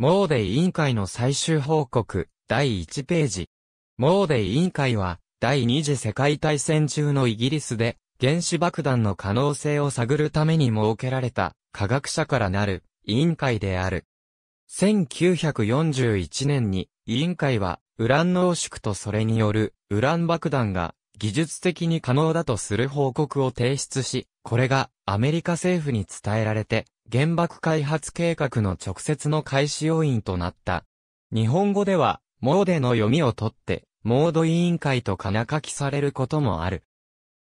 モーデイ委員会の最終報告、第1ページ。モーデイ委員会は、第二次世界大戦中のイギリスで、原子爆弾の可能性を探るために設けられた、科学者からなる、委員会である。1941年に、委員会は、ウラン濃縮とそれによる、ウラン爆弾が、技術的に可能だとする報告を提出し、これがアメリカ政府に伝えられて、原爆開発計画の直接の開始要因となった。日本語では、モーデの読みを取って、モード委員会とか書きされることもある。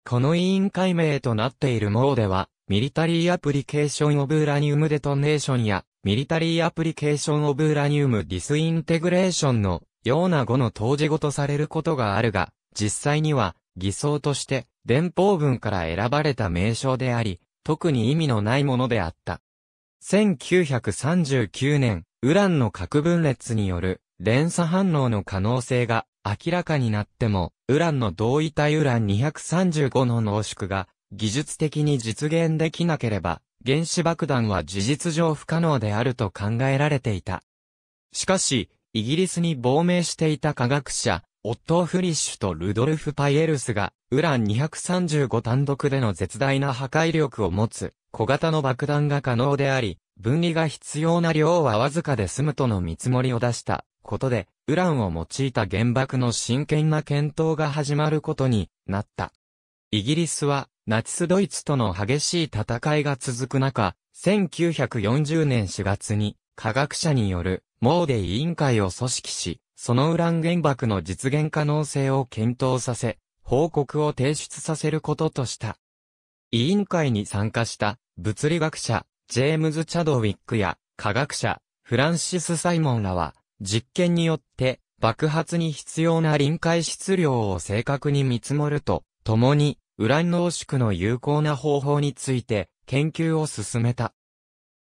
この委員会名となっているモーデは、ミリタリーアプリケーションオブウラニウムデトネーションや、ミリタリーアプリケーションオブウラニウムディスインテグレーションのような語の当時語とされることがあるが、実際には、偽装として、伝法文から選ばれた名称であり、特に意味のないものであった。1939年、ウランの核分裂による連鎖反応の可能性が明らかになっても、ウランの同位体ウラン235の濃縮が技術的に実現できなければ、原子爆弾は事実上不可能であると考えられていた。しかし、イギリスに亡命していた科学者、オットー・フリッシュとルドルフ・パイエルスが、ウラン235単独での絶大な破壊力を持つ、小型の爆弾が可能であり、分離が必要な量はわずかで済むとの見積もりを出したことで、ウランを用いた原爆の真剣な検討が始まることになった。イギリスは、ナチスドイツとの激しい戦いが続く中、1940年4月に科学者によるモーデイ委員会を組織し、そのウラン原爆の実現可能性を検討させ、報告を提出させることとした。委員会に参加した物理学者ジェームズ・チャドウィックや科学者フランシス・サイモンらは実験によって爆発に必要な臨界質量を正確に見積もるとともにウラン濃縮の有効な方法について研究を進めた。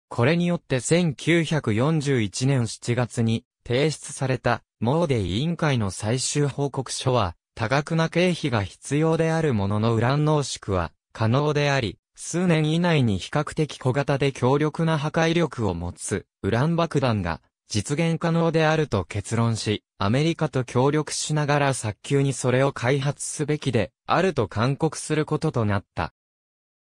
これによって1941年7月に提出されたモーデ委員会の最終報告書は多額な経費が必要であるもののウラン濃縮は可能であり、数年以内に比較的小型で強力な破壊力を持つウラン爆弾が実現可能であると結論し、アメリカと協力しながら早急にそれを開発すべきであると勧告することとなった。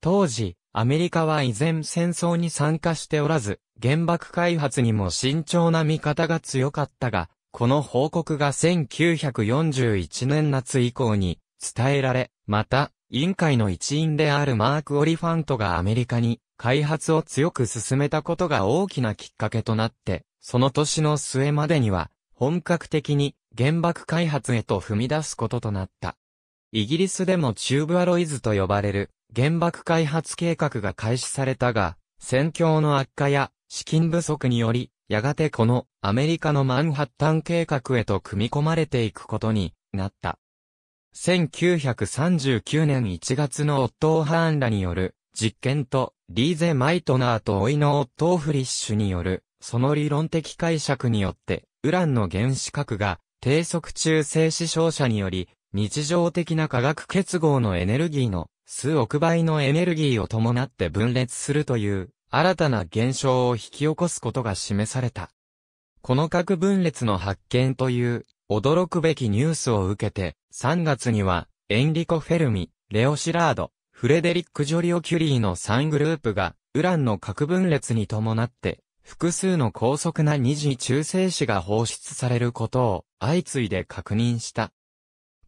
当時、アメリカは依然戦争に参加しておらず、原爆開発にも慎重な見方が強かったが、この報告が1941年夏以降に伝えられ、また、委員会の一員であるマーク・オリファントがアメリカに開発を強く進めたことが大きなきっかけとなって、その年の末までには本格的に原爆開発へと踏み出すこととなった。イギリスでもチューブアロイズと呼ばれる原爆開発計画が開始されたが、戦況の悪化や資金不足により、やがてこのアメリカのマンハッタン計画へと組み込まれていくことになった。1939年1月のオットー・ハーンらによる実験と、リーゼ・マイトナーとオいのオットー・フリッシュによる、その理論的解釈によって、ウランの原子核が、低速中性子照射により、日常的な化学結合のエネルギーの数億倍のエネルギーを伴って分裂するという新たな現象を引き起こすことが示された。この核分裂の発見という驚くべきニュースを受けて、3月には、エンリコ・フェルミ、レオ・シラード、フレデリック・ジョリオ・キュリーの3グループが、ウランの核分裂に伴って、複数の高速な二次中性子が放出されることを相次いで確認した。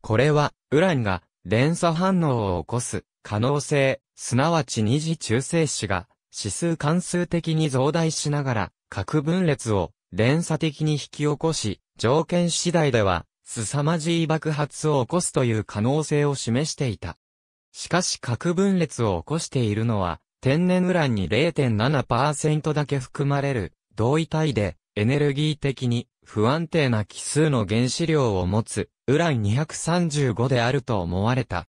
これは、ウランが連鎖反応を起こす可能性、すなわち二次中性子が指数関数的に増大しながら核分裂を連鎖的に引き起こし、条件次第では、凄まじい爆発を起こすという可能性を示していた。しかし核分裂を起こしているのは、天然ウランに0.7%だけ含まれる、同位体で、エネルギー的に不安定な奇数の原子量を持つ、ウラン235であると思われた。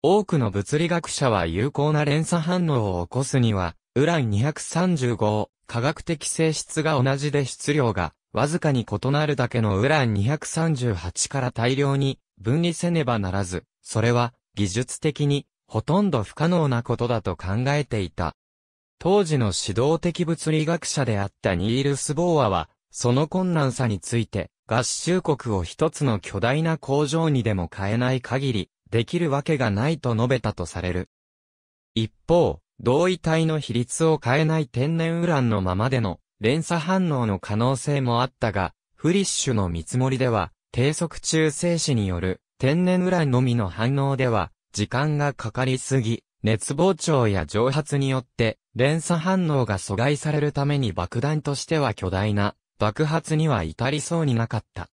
多くの物理学者は有効な連鎖反応を起こすには、ウラン235を科学的性質が同じで質量がわずかに異なるだけのウラン238から大量に分離せねばならず、それは技術的にほとんど不可能なことだと考えていた。当時の指導的物理学者であったニールス・ボーアは、その困難さについて、合衆国を一つの巨大な工場にでも変えない限り、できるわけがないと述べたとされる。一方、同位体の比率を変えない天然ウランのままでの連鎖反応の可能性もあったが、フリッシュの見積もりでは、低速中性子による天然ウランのみの反応では、時間がかかりすぎ、熱膨張や蒸発によって、連鎖反応が阻害されるために爆弾としては巨大な爆発には至りそうになかった。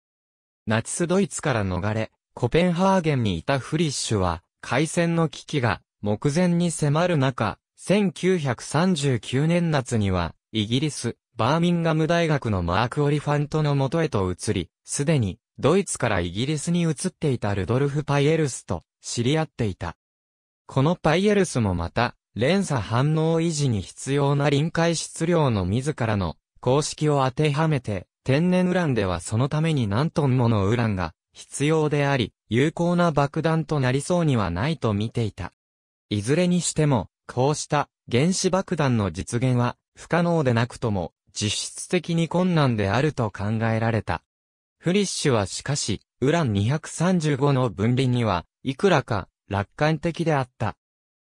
ナチスドイツから逃れ、コペンハーゲンにいたフリッシュは、海戦の危機が目前に迫る中、1939年夏には、イギリス、バーミンガム大学のマーク・オリファントの元へと移り、すでに、ドイツからイギリスに移っていたルドルフ・パイエルスと知り合っていた。このパイエルスもまた、連鎖反応維持に必要な臨界質量の自らの公式を当てはめて、天然ウランではそのために何トンものウランが必要であり、有効な爆弾となりそうにはないと見ていた。いずれにしても、こうした原子爆弾の実現は不可能でなくとも実質的に困難であると考えられた。フリッシュはしかし、ウラン235の分離には、いくらか楽観的であった。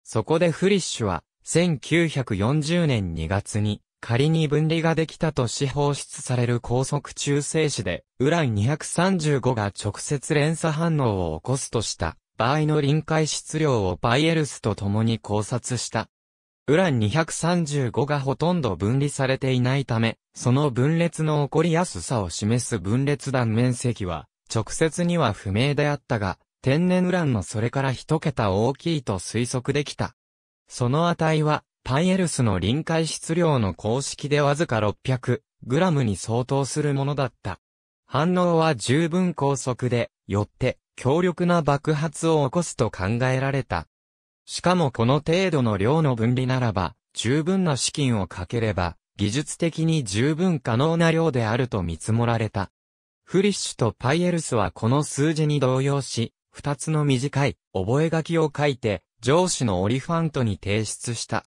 そこでフリッシュは、1940年2月に、仮に分離ができたとし放出される高速中性子で、ウラン235が直接連鎖反応を起こすとした、場合の臨界質量をバイエルスと共に考察した。ウラン235がほとんど分離されていないため、その分裂の起こりやすさを示す分裂断面積は、直接には不明であったが、天然ウランのそれから一桁大きいと推測できた。その値は、パイエルスの臨界質量の公式でわずか600グラムに相当するものだった。反応は十分高速で、よって強力な爆発を起こすと考えられた。しかもこの程度の量の分離ならば、十分な資金をかければ、技術的に十分可能な量であると見積もられた。フリッシュとパイエルスはこの数字に動揺し、二つの短い覚書を書いて、上司のオリファントに提出した。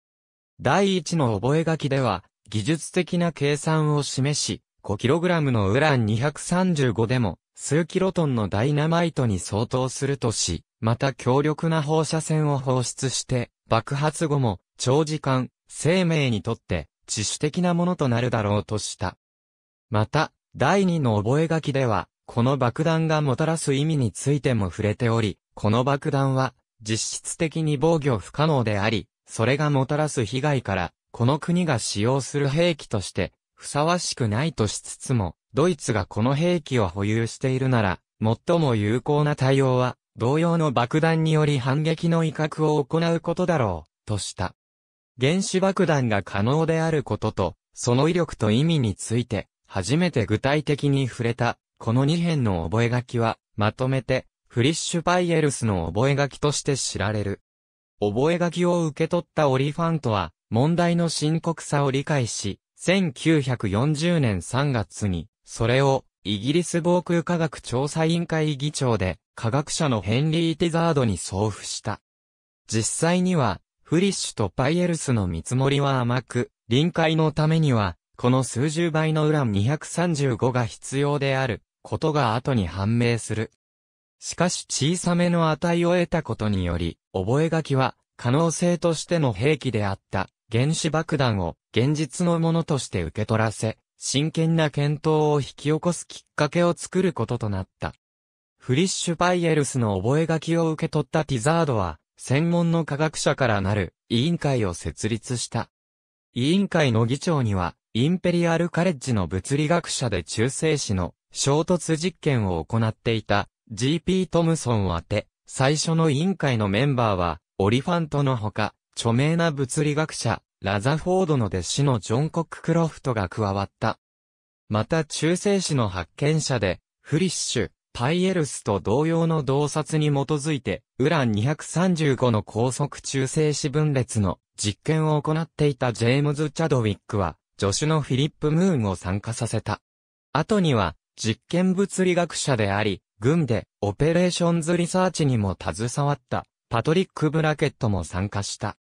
第一の覚書では、技術的な計算を示し、5kg のウラン235でも、数キロトンのダイナマイトに相当するとし、また強力な放射線を放出して、爆発後も長時間、生命にとって致死的なものとなるだろうとした。また、第二の覚書では、この爆弾がもたらす意味についても触れており、この爆弾は実質的に防御不可能であり、それがもたらす被害から、この国が使用する兵器として、ふさわしくないとしつつも、ドイツがこの兵器を保有しているなら、最も有効な対応は、同様の爆弾により反撃の威嚇を行うことだろう、とした。原子爆弾が可能であることと、その威力と意味について、初めて具体的に触れた、この2編の覚書は、まとめて、フリッシュパイエルスの覚書として知られる。覚書を受け取ったオリファントは、問題の深刻さを理解し、1940年3月に、それを、イギリス防空科学調査委員会議長で、科学者のヘンリー・ティザードに送付した。実際には、フリッシュとパイエルスの見積もりは甘く、臨界のためには、この数十倍のウラン235が必要である、ことが後に判明する。しかし小さめの値を得たことにより、覚書は可能性としての兵器であった原子爆弾を現実のものとして受け取らせ、真剣な検討を引き起こすきっかけを作ることとなった。フリッシュ・パイエルスの覚書を受け取ったティザードは、専門の科学者からなる委員会を設立した。委員会の議長には、インペリアルカレッジの物理学者で中性子の衝突実験を行っていた G.P. トムソンを当て、最初の委員会のメンバーは、オリファントのほか、著名な物理学者、ラザフォードの弟子のジョン・コック・クロフトが加わった。また中世史の発見者で、フリッシュ、パイエルスと同様の洞察に基づいて、ウラン235の高速中性子分裂の実験を行っていたジェームズ・チャドウィックは、助手のフィリップ・ムーンを参加させた。後には、実験物理学者であり、軍で、オペレーションズリサーチにも携わった、パトリック・ブラケットも参加した。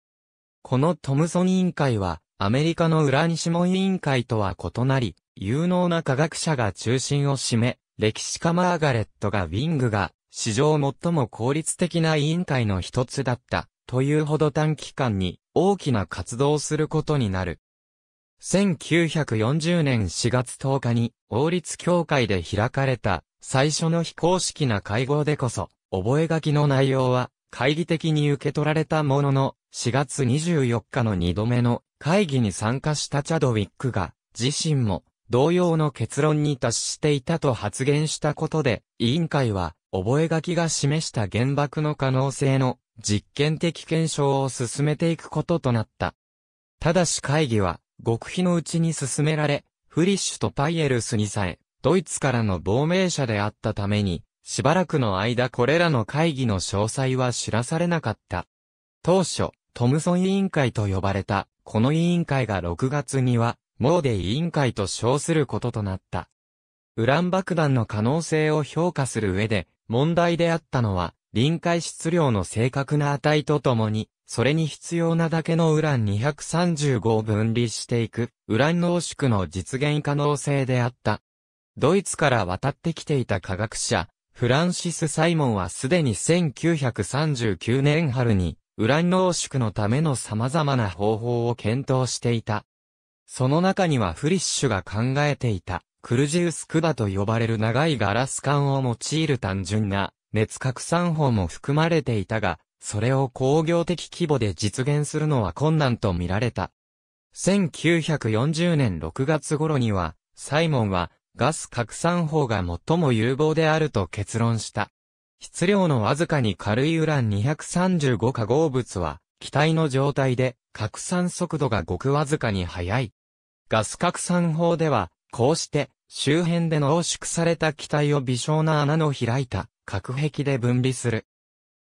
このトムソン委員会は、アメリカの裏西門委員会とは異なり、有能な科学者が中心を占め、歴史家マーガレットがウィングが、史上最も効率的な委員会の一つだった、というほど短期間に大きな活動をすることになる。1940年4月10日に、王立協会で開かれた、最初の非公式な会合でこそ、覚書の内容は、懐疑的に受け取られたものの、4月24日の2度目の会議に参加したチャドウィックが、自身も同様の結論に達していたと発言したことで、委員会は、覚書が示した原爆の可能性の実験的検証を進めていくこととなった。ただし会議は、極秘のうちに進められ、フリッシュとパイエルスにさえ、ドイツからの亡命者であったために、しばらくの間これらの会議の詳細は知らされなかった。当初、トムソン委員会と呼ばれた、この委員会が6月には、モーデ委員会と称することとなった。ウラン爆弾の可能性を評価する上で、問題であったのは、臨界質量の正確な値とともに、それに必要なだけのウラン235を分離していく、ウラン濃縮の実現可能性であった。ドイツから渡ってきていた科学者、フランシス・サイモンはすでに1939年春に、ウラン濃縮のための様々な方法を検討していた。その中にはフリッシュが考えていた、クルジウスクバと呼ばれる長いガラス管を用いる単純な熱拡散法も含まれていたが、それを工業的規模で実現するのは困難と見られた。1940年6月頃には、サイモンはガス拡散法が最も有望であると結論した。質量のわずかに軽いウラン235化合物は、気体の状態で拡散速度がごくわずかに速い。ガス拡散法では、こうして周辺で濃縮された気体を微小な穴の開いた隔壁で分離する。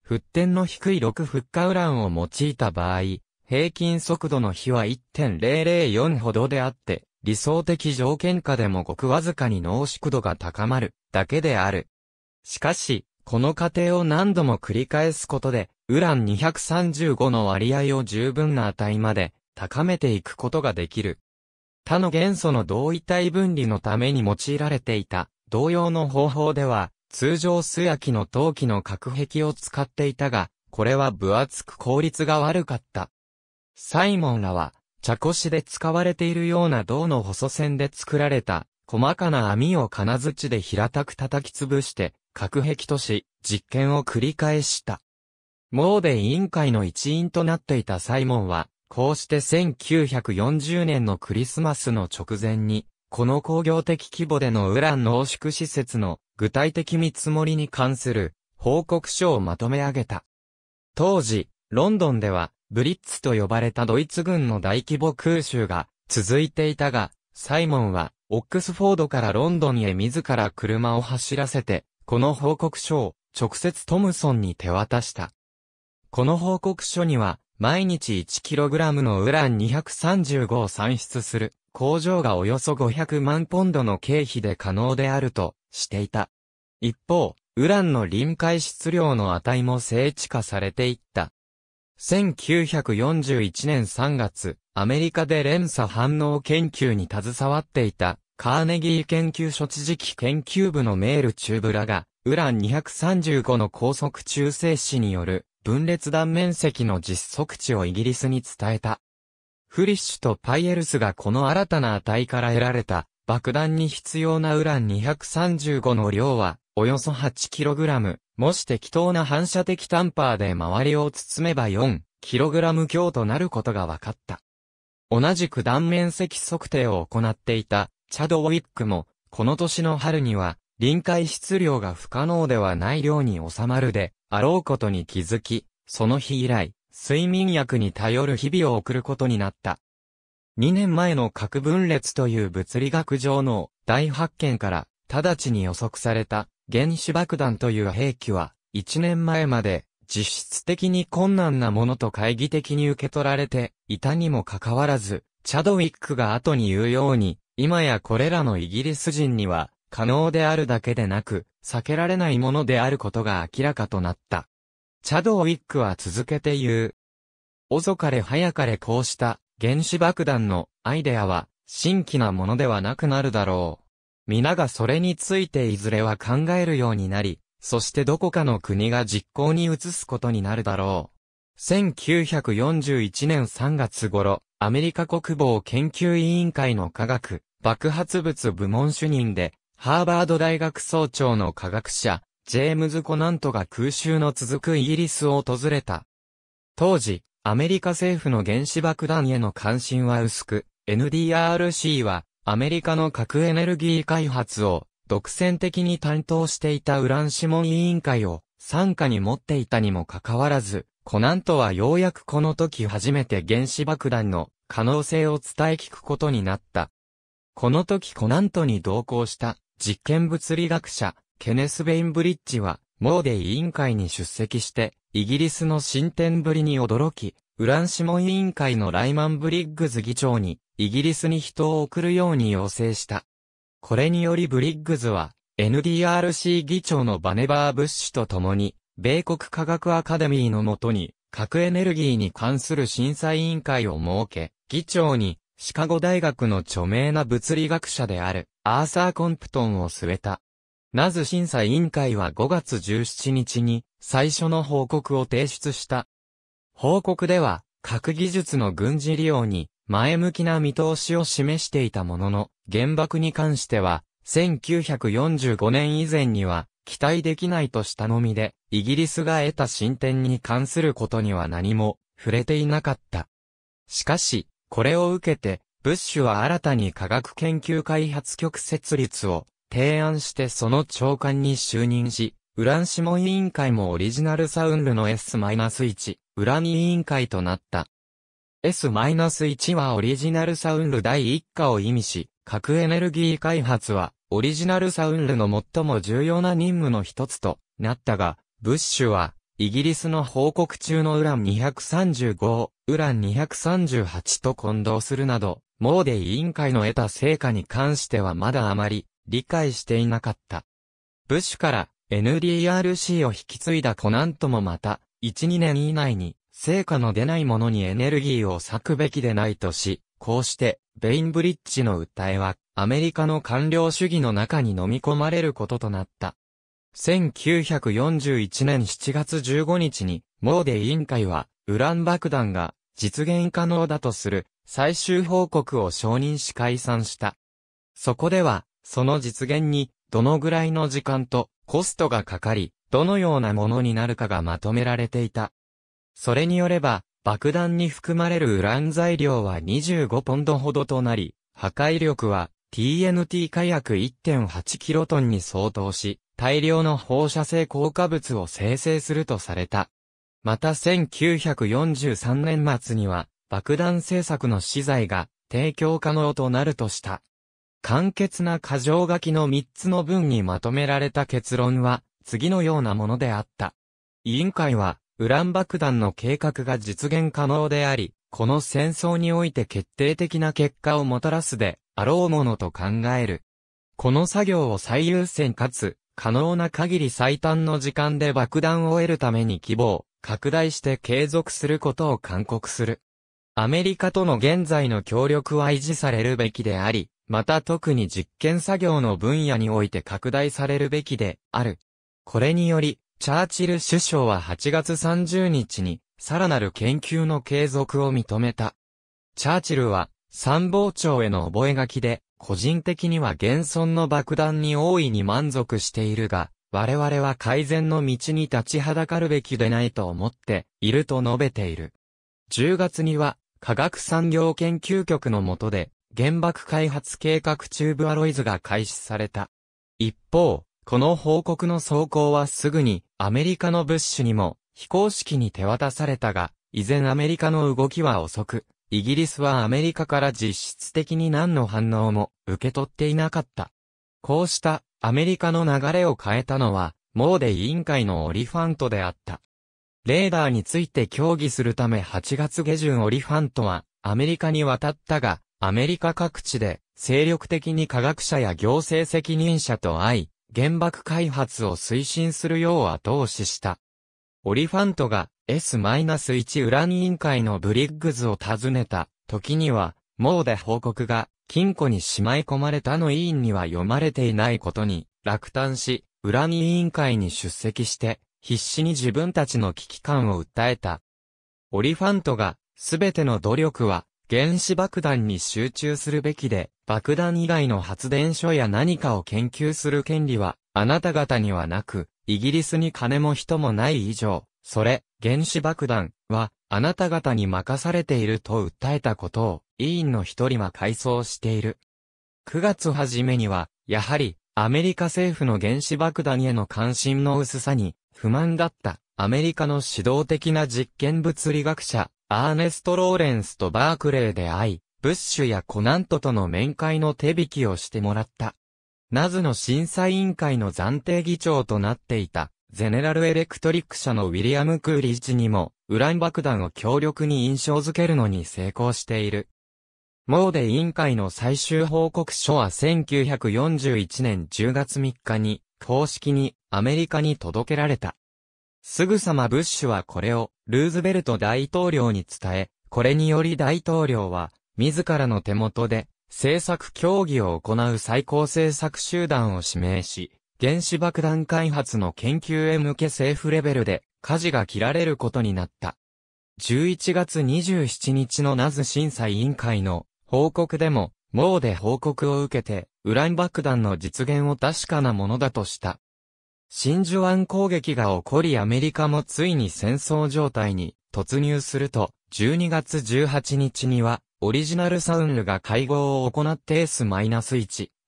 沸点の低い6フッ化ウランを用いた場合、平均速度の比は1.004ほどであって、理想的条件下でもごくわずかに濃縮度が高まるだけである。しかし、この過程を何度も繰り返すことで、ウラン235の割合を十分な値まで高めていくことができる。他の元素の同位体分離のために用いられていた同様の方法では、通常素焼きの陶器の隔壁を使っていたが、これは分厚く効率が悪かった。サイモンらは、茶こしで使われているような銅の細線で作られた、細かな網を金槌で平たく叩き潰して、隔壁とし、実験を繰り返した。モーデ委員会の一員となっていたサイモンは、こうして1940年のクリスマスの直前に、この工業的規模でのウラン濃縮施設の具体的見積もりに関する報告書をまとめ上げた。当時、ロンドンでは、ブリッツと呼ばれたドイツ軍の大規模空襲が続いていたが、サイモンは、オックスフォードからロンドンへ自ら車を走らせて、この報告書を直接トムソンに手渡した。この報告書には、毎日 1kg のウラン235を産出する工場がおよそ500万ポンドの経費で可能であるとしていた。一方、ウランの臨界質量の値も精緻化されていった。1941年3月、アメリカで連鎖反応研究に携わっていたカーネギー研究所知事記研究部のメール中ブラが、ウラン235の高速中性子による分裂断面積の実測値をイギリスに伝えた。フリッシュとパイエルスがこの新たな値から得られた爆弾に必要なウラン235の量はおよそ 8kg、もし適当な反射的タンパーで周りを包めば 4kg 強となることが分かった。同じく断面積測定を行っていたチャドウィックも、この年の春には、臨海質量が不可能ではない量に収まるで、あろうことに気づき、その日以来、睡眠薬に頼る日々を送ることになった。2年前の核分裂という物理学上の大発見から、直ちに予測された原子爆弾という兵器は、1年前まで実質的に困難なものと懐疑的に受け取られていたにもかかわらず、チャドウィックが後に言うように、今やこれらのイギリス人には、可能であるだけでなく、避けられないものであることが明らかとなった。チャドウィックは続けて言う。遅かれ早かれこうした原子爆弾のアイデアは新規なものではなくなるだろう。皆がそれについていずれは考えるようになり、そしてどこかの国が実行に移すことになるだろう。1941年3月頃、アメリカ国防研究委員会の科学爆発物部門主任で、ハーバード大学総長の科学者、ジェームズ・コナントが空襲の続くイギリスを訪れた。当時、アメリカ政府の原子爆弾への関心は薄く、NDRC はアメリカの核エネルギー開発を独占的に担当していたウラン諮問委員会を参加に持っていたにもかかわらず、コナントはようやくこの時初めて原子爆弾の可能性を伝え聞くことになった。この時コナントに同行した実験物理学者、ケネス・ベインブリッジは、モーデイ委員会に出席して、イギリスの進展ぶりに驚き、ウランシモン委員会のライマン・ブリッグズ議長に、イギリスに人を送るように要請した。これによりブリッグズは、NDRC 議長のバネバー・ブッシュと共に、米国科学アカデミーのもとに、核エネルギーに関する審査委員会を設け、議長に、シカゴ大学の著名な物理学者である、アーサー・コンプトンを据えた。なず審査委員会は5月17日に、最初の報告を提出した。報告では、核技術の軍事利用に、前向きな見通しを示していたものの、原爆に関しては、1945年以前には、期待できないとしたのみで、イギリスが得た進展に関することには何も、触れていなかった。しかし、これを受けて、ブッシュは新たに科学研究開発局設立を提案してその長官に就任し、ウラン諮問委員会もオリジナルサウンドの S-1、ウラン委員会となった。S-1 はオリジナルサウンド第1課を意味し、核エネルギー開発は、オリジナルサウンドの最も重要な任務の一つとなったが、ブッシュは、イギリスの報告中のウラン235、ウラン238と混同するなど、モーデイ委員会の得た成果に関してはまだあまり理解していなかった。ブッシュから NDRC を引き継いだコナンともまた、1、2年以内に成果の出ないものにエネルギーを割くべきでないとし、こうして、ベインブリッジの訴えは、アメリカの官僚主義の中に飲み込まれることとなった。1941年7月15日に、モーデ委員会は、ウラン爆弾が実現可能だとする最終報告を承認し解散した。そこでは、その実現に、どのぐらいの時間とコストがかかり、どのようなものになるかがまとめられていた。それによれば、爆弾に含まれるウラン材料は25ポンドほどとなり、破壊力は TNT 火薬1.8キロトンに相当し、大量の放射性硬化物を生成するとされた。また1943年末には爆弾製作の資材が提供可能となるとした。簡潔な過剰書きの3つの文にまとめられた結論は次のようなものであった。委員会はウラン爆弾の計画が実現可能であり、この戦争において決定的な結果をもたらすであろうものと考える。この作業を最優先かつ可能な限り最短の時間で爆弾を得るために規模を拡大して継続することを勧告する。アメリカとの現在の協力は維持されるべきであり、また特に実験作業の分野において拡大されるべきである。これにより、チャーチル首相は8月30日に、さらなる研究の継続を認めた。チャーチルは、参謀長への覚書で、個人的には現存の爆弾に大いに満足しているが、我々は改善の道に立ちはだかるべきでないと思っていると述べている。10月には、科学産業研究局の下で、原爆開発計画チューブアロイズが開始された。一方、この報告の走行はすぐにアメリカのブッシュにも非公式に手渡されたが、依然アメリカの動きは遅く、イギリスはアメリカから実質的に何の反応も受け取っていなかった。こうしたアメリカの流れを変えたのは、モーデ委員会のオリファントであった。レーダーについて協議するため8月下旬オリファントはアメリカに渡ったが、アメリカ各地で精力的に科学者や行政責任者と会い、原爆開発を推進するよう後押しした。オリファントが S-1 ウラン委員会のブリッグズを訪ねた時には、もうで報告が金庫にしまい込まれたの委員には読まれていないことに落胆し、ウラン委員会に出席して必死に自分たちの危機感を訴えた。オリファントがすべての努力は原子爆弾に集中するべきで、爆弾以外の発電所や何かを研究する権利はあなた方にはなく、イギリスに金も人もない以上、それ、原子爆弾はあなた方に任されていると訴えたことを委員の一人は回想している。9月初めには、やはりアメリカ政府の原子爆弾への関心の薄さに不満だったアメリカの指導的な実験物理学者アーネスト・ローレンスとバークレーで会い、ブッシュやコナントとの面会の手引きをしてもらった。ナズの審査委員会の暫定議長となっていた、ゼネラルエレクトリック社のウィリアム・クーリッジにも、ウラン爆弾を強力に印象づけるのに成功している。モーデ委員会の最終報告書は1941年10月3日に、公式にアメリカに届けられた。すぐさまブッシュはこれをルーズベルト大統領に伝え、これにより大統領は自らの手元で政策協議を行う最高政策集団を指名し、原子爆弾開発の研究へ向け政府レベルで、火事が切られることになった。11月27日のナズ審査委員会の報告でも、モーで報告を受けて、ウラン爆弾の実現を確かなものだとした。真珠湾攻撃が起こりアメリカもついに戦争状態に突入すると、12月18日には、オリジナルサウンルが会合を行って S-1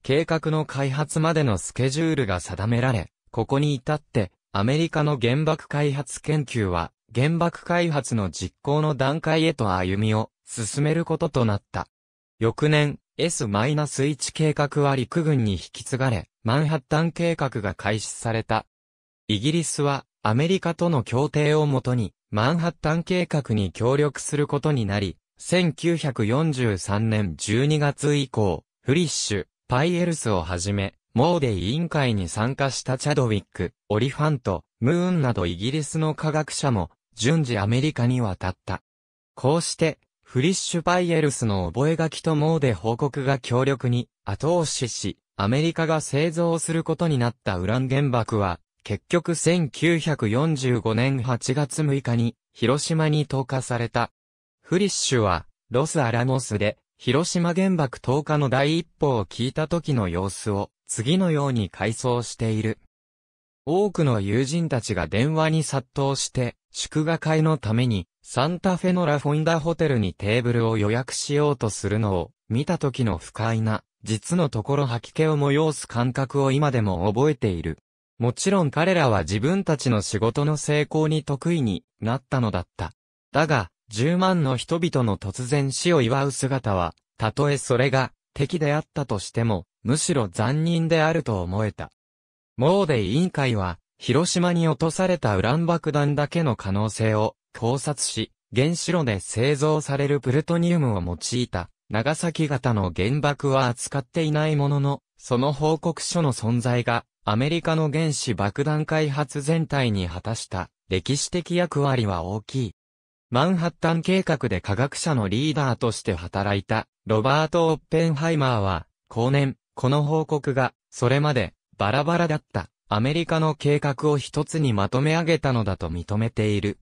計画の開発までのスケジュールが定められ、ここに至って、アメリカの原爆開発研究は、原爆開発の実行の段階へと歩みを進めることとなった。翌年、S-1 計画は陸軍に引き継がれ、マンハッタン計画が開始された。イギリスは、アメリカとの協定をもとに、マンハッタン計画に協力することになり、1943年12月以降、フリッシュ、パイエルスをはじめ、モーデイ委員会に参加したチャドウィック、オリファント、ムーンなどイギリスの科学者も、順次アメリカに渡った。こうして、フリッシュ・パイエルスの覚書とモーデ報告が強力に後押しし、アメリカが製造することになったウラン原爆は、結局1945年8月6日に広島に投下された。フリッシュは、ロス・アラモスで広島原爆投下の第一報を聞いた時の様子を次のように回想している。多くの友人たちが電話に殺到して、祝賀会のためにサンタフェのラフォンダホテルにテーブルを予約しようとするのを見た時の不快な、実のところ吐き気を催す感覚を今でも覚えている。もちろん彼らは自分たちの仕事の成功に得意になったのだった。だが、10万の人々の突然死を祝う姿は、たとえそれが敵であったとしても、むしろ残忍であると思えた。モーデイ委員会は、広島に落とされたウラン爆弾だけの可能性を考察し、原子炉で製造されるプルトニウムを用いた、長崎型の原爆は扱っていないものの、その報告書の存在が、アメリカの原子爆弾開発全体に果たした、歴史的役割は大きい。マンハッタン計画で科学者のリーダーとして働いた、ロバート・オッペンハイマーは、後年、この報告が、それまで、バラバラだった、アメリカの計画を一つにまとめ上げたのだと認めている。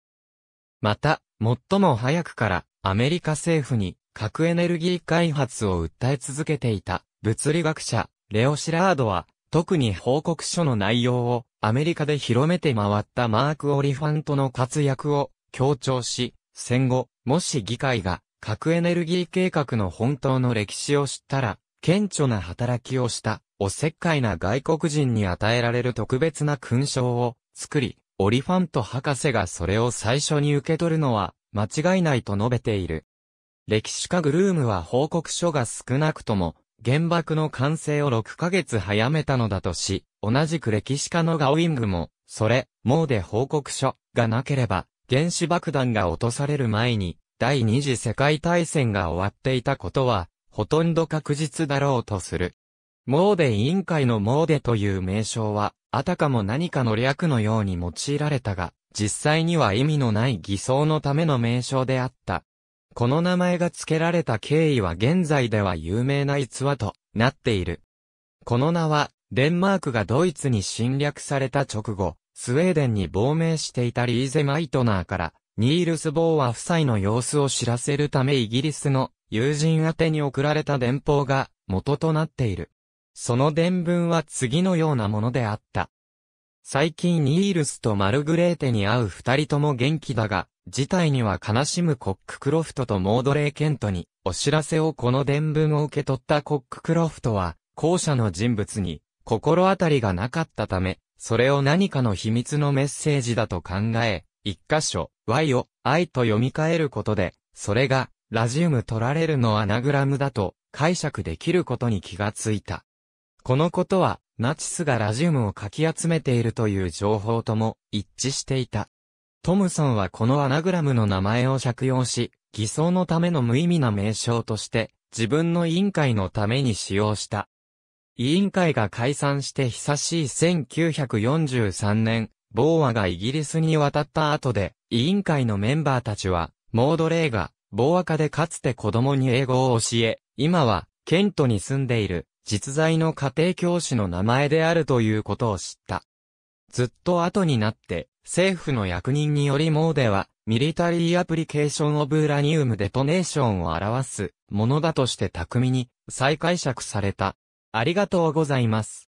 また、最も早くから、アメリカ政府に、核エネルギー開発を訴え続けていた、物理学者、レオ・シラードは、特に報告書の内容を、アメリカで広めて回ったマーク・オリファントの活躍を、強調し、戦後、もし議会が核エネルギー計画の本当の歴史を知ったら、顕著な働きをした、おせっかいな外国人に与えられる特別な勲章を作り、オリファント博士がそれを最初に受け取るのは間違いないと述べている。歴史家グルームは報告書が少なくとも原爆の完成を6ヶ月早めたのだとし、同じく歴史家のガウィングも、それ、もうで報告書がなければ原子爆弾が落とされる前に、第二次世界大戦が終わっていたことは、ほとんど確実だろうとする。モーデ委員会のモーデという名称は、あたかも何かの略のように用いられたが、実際には意味のない偽装のための名称であった。この名前が付けられた経緯は現在では有名な逸話となっている。この名は、デンマークがドイツに侵略された直後、スウェーデンに亡命していたリーゼ・マイトナーから、ニールス・ボーア夫妻の様子を知らせるためイギリスの友人宛てに送られた電報が元となっている。その伝文は次のようなものであった。最近ニールスとマルグレーテに会う二人とも元気だが、事態には悲しむコッククロフトとモードレーケントに、お知らせをこの伝文を受け取ったコッククロフトは、後者の人物に、心当たりがなかったため、それを何かの秘密のメッセージだと考え、一箇所、y を i と読み替えることで、それが、ラジウム取られるのアナグラムだと解釈できることに気がついた。このことは、ナチスがラジウムをかき集めているという情報とも一致していた。トムソンはこのアナグラムの名前を借用し、偽装のための無意味な名称として、自分の委員会のために使用した。委員会が解散して久しい1943年、ボーアがイギリスに渡った後で、委員会のメンバーたちは、モードレーが、ボーア家でかつて子供に英語を教え、今は、ケントに住んでいる、実在の家庭教師の名前であるということを知った。ずっと後になって、政府の役人によりモーデは、ミリタリーアプリケーションオブーラニウムデトネーションを表すものだとして巧みに再解釈された。ありがとうございます。